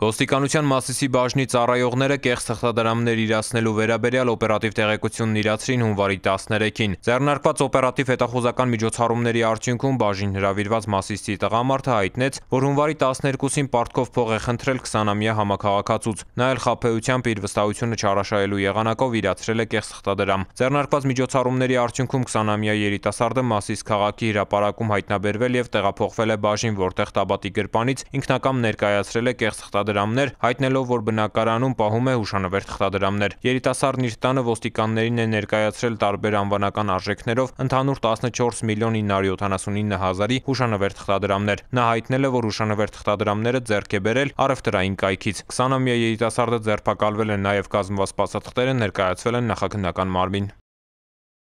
Ոստիկանության Մասիսի բաժնի ծառայողները կեղծ թղթադրամներ իրացնելու վերաբերյալ օպերատիվ տեղեկությունն իրացրին հունվարի 13-ին։ Ձեռնարկված օպերատիվ հետախուզական միջոցառումների արդյունքում բաժին հրավիրված Մասիսի տղամարդը հայտնեց, որ հունվարի 12-ին պարտքով փող է խնդրել 20-ամյա համակարգացուց։ Նա էլ խաբեությամբ իր վստահությունը չարաշահելու եղանակով իրացրել է կեղծ թղթադրամ։ Ձեռնարկված միջոցառումների արդյունքում 20-ամյա երիտասարդը Մասիս քաղաքի հրապարակում հայտնաբերվել եւ տեղափոխվել է բաժին, որտեղ տաբատի գրպանից ինքնակամ ներկայացրել է կեղծ թղթադրամը թղթադրամներ, հայտնելով, որ բնակարանում պահում է հուշանվեր թղթադրամներ։ Երիտասարդն իր տանը ոստիկաններին է ներկայացրել տարբեր անվանական արժեքներով ընդհանուր 14 միլիոն 979 հազարի հուշանվեր թղթադրամներ։ Նա հայտնել է, որ հուշանվեր թղթադրամները ձեռք է բերել առևտրային կայքից։ 20-ամյա երիտասարդը ձերբակալվել է նաև կազմված սպասաթղթերը ներկայացվել են նախաքննական մարմին։